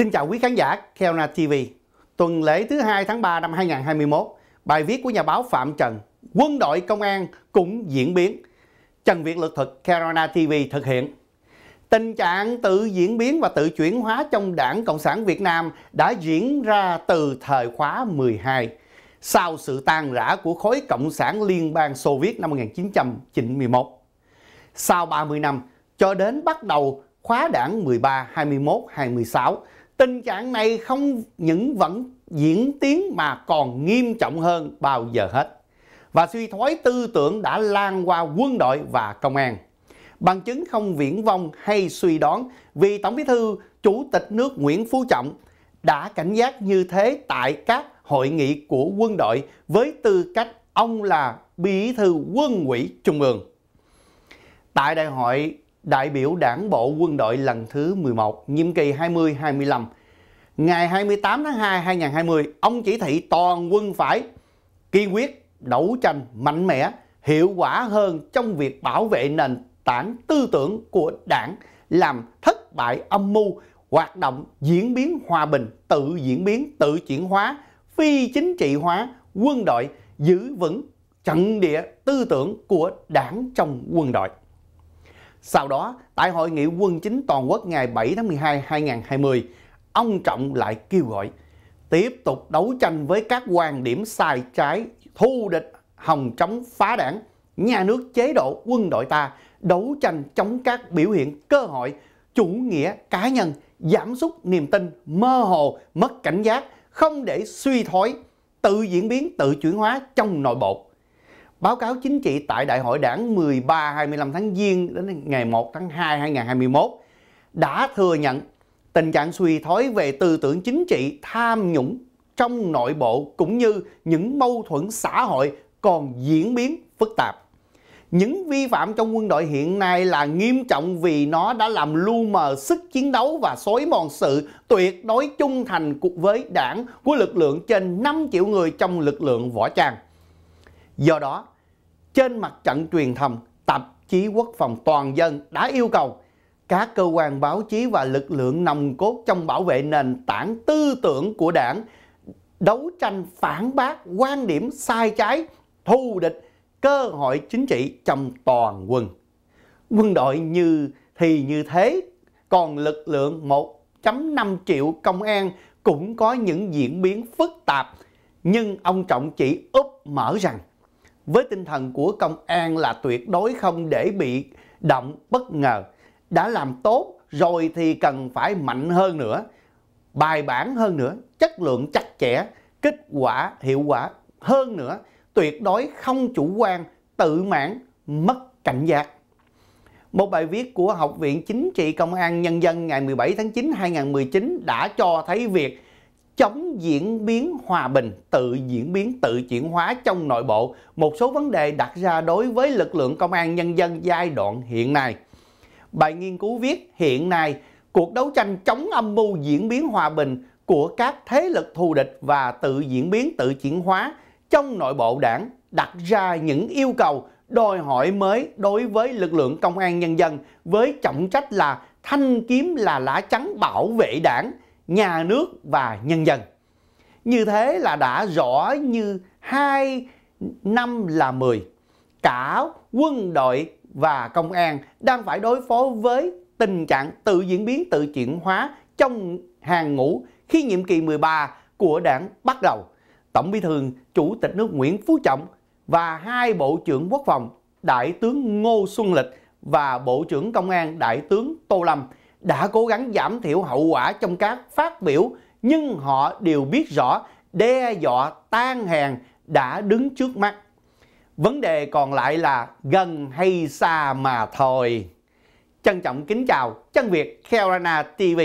Xin chào quý khán giả Keona TV. Tuần lễ thứ hai tháng 3 năm 2021, bài viết của nhà báo Phạm Trần, quân đội công an cũng diễn biến. Trần Việt Lực Thực, Keona TV thực hiện. Tình trạng tự diễn biến và tự chuyển hóa trong đảng Cộng sản Việt Nam đã diễn ra từ thời khóa 12 sau sự tan rã của khối Cộng sản Liên bang Xô Viết năm 1991. Sau 30 năm, cho đến bắt đầu khóa đảng 13, 21, 26 tình trạng này không những vẫn diễn tiến mà còn nghiêm trọng hơn bao giờ hết và suy thoái tư tưởng đã lan qua quân đội và công an bằng chứng không viễn vong hay suy đoán vì tổng bí thư chủ tịch nước nguyễn phú trọng đã cảnh giác như thế tại các hội nghị của quân đội với tư cách ông là bí thư quân ủy trung ương tại đại hội đại biểu đảng bộ quân đội lần thứ 11, nhiệm kỳ 20-25. Ngày 28 tháng 2 2020, ông chỉ thị toàn quân phải kiên quyết đấu tranh mạnh mẽ, hiệu quả hơn trong việc bảo vệ nền tảng tư tưởng của đảng, làm thất bại âm mưu, hoạt động diễn biến hòa bình, tự diễn biến, tự chuyển hóa, phi chính trị hóa, quân đội giữ vững trận địa tư tưởng của đảng trong quân đội. Sau đó, tại hội nghị quân chính toàn quốc ngày 7 tháng 12 năm 2020, ông Trọng lại kêu gọi tiếp tục đấu tranh với các quan điểm sai trái, thu địch, hồng chống phá đảng, nhà nước chế độ quân đội ta, đấu tranh chống các biểu hiện cơ hội, chủ nghĩa cá nhân, giảm sút niềm tin, mơ hồ, mất cảnh giác, không để suy thoái, tự diễn biến, tự chuyển hóa trong nội bộ. Báo cáo chính trị tại Đại hội Đảng 13-25 tháng Giêng đến ngày 1 tháng 2 2021 đã thừa nhận tình trạng suy thoái về tư tưởng chính trị, tham nhũng trong nội bộ cũng như những mâu thuẫn xã hội còn diễn biến phức tạp. Những vi phạm trong quân đội hiện nay là nghiêm trọng vì nó đã làm lu mờ sức chiến đấu và xói mòn sự tuyệt đối trung thành với đảng của lực lượng trên 5 triệu người trong lực lượng võ trang. Do đó, trên mặt trận truyền thông, tạp chí quốc phòng toàn dân đã yêu cầu các cơ quan báo chí và lực lượng nồng cốt trong bảo vệ nền tảng tư tưởng của đảng đấu tranh phản bác quan điểm sai trái, thù địch, cơ hội chính trị trong toàn quân. Quân đội như thì như thế, còn lực lượng 1.5 triệu công an cũng có những diễn biến phức tạp, nhưng ông Trọng chỉ úp mở rằng với tinh thần của công an là tuyệt đối không để bị động bất ngờ. Đã làm tốt rồi thì cần phải mạnh hơn nữa, bài bản hơn nữa, chất lượng chặt chẽ, kết quả hiệu quả hơn nữa, tuyệt đối không chủ quan, tự mãn, mất cảnh giác. Một bài viết của Học viện Chính trị Công an Nhân dân ngày 17 tháng 9 2019 đã cho thấy việc chống diễn biến hòa bình, tự diễn biến, tự chuyển hóa trong nội bộ, một số vấn đề đặt ra đối với lực lượng công an nhân dân giai đoạn hiện nay. Bài nghiên cứu viết hiện nay, cuộc đấu tranh chống âm mưu diễn biến hòa bình của các thế lực thù địch và tự diễn biến, tự chuyển hóa trong nội bộ đảng đặt ra những yêu cầu đòi hỏi mới đối với lực lượng công an nhân dân với trọng trách là thanh kiếm là lá chắn bảo vệ đảng nhà nước và nhân dân. Như thế là đã rõ như hai năm là 10. Cả quân đội và công an đang phải đối phó với tình trạng tự diễn biến, tự chuyển hóa trong hàng ngũ khi nhiệm kỳ 13 của đảng bắt đầu. Tổng bí thư Chủ tịch nước Nguyễn Phú Trọng và hai Bộ trưởng Quốc phòng Đại tướng Ngô Xuân Lịch và Bộ trưởng Công an Đại tướng Tô Lâm đã cố gắng giảm thiểu hậu quả trong các phát biểu nhưng họ đều biết rõ đe dọa tan hàng đã đứng trước mắt. Vấn đề còn lại là gần hay xa mà thôi. Trân trọng kính chào, chân Việt Carolina TV.